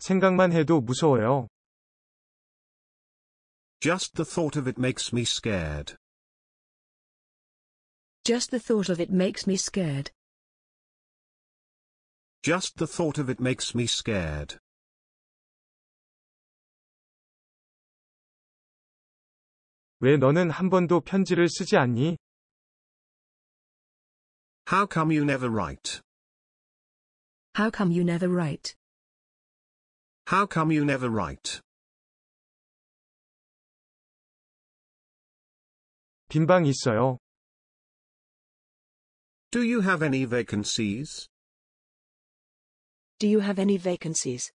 생각만 해도 무서워요. Just the thought of it makes me scared. Just the thought of it makes me scared. Just the thought of it makes me scared. How come you never write? How come you never write? How come you never write? 있어요. Do you have any vacancies? Do you have any vacancies?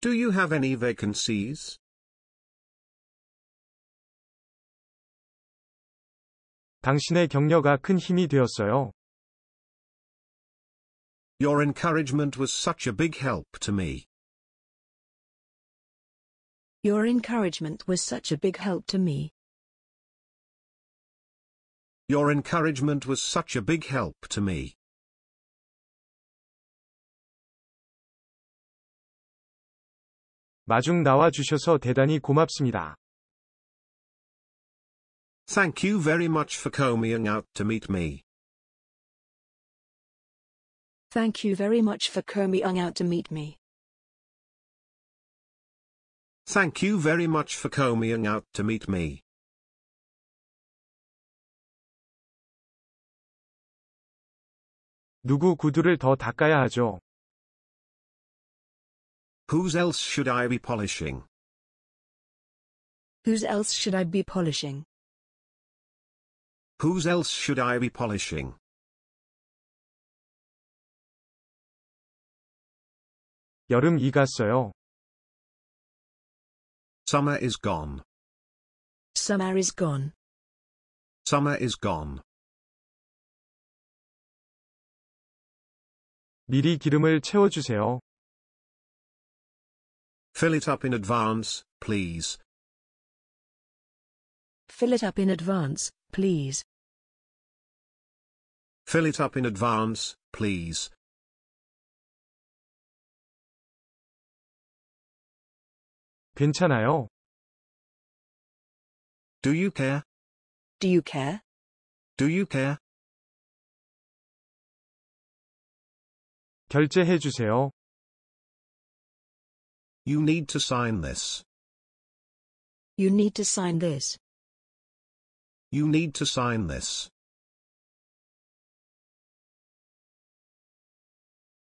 Do you have any vacancies? 당신의 격려가 큰 힘이 되었어요. Your encouragement was such a big help to me. Your encouragement was such a big help to me. Your encouragement was such a big help to me. Thank you very much for coming out to meet me. Thank you very much for coming out to meet me. Thank you very much for coming out to meet me. 누구 구두를 더 닦아야 하죠? Whose else should I be polishing? Whose else should I be polishing? Whose else should I be polishing? 여름 갔어요. Summer is gone. Summer is gone. Summer is gone. 미리 기름을 채워주세요. Fill it up in advance, please. Fill it up in advance, please. Fill it up in advance, please. 괜찮아요? Do you care? Do you care? Do you care? 결제해 주세요. You need to sign this. You need to sign this. You need to sign this.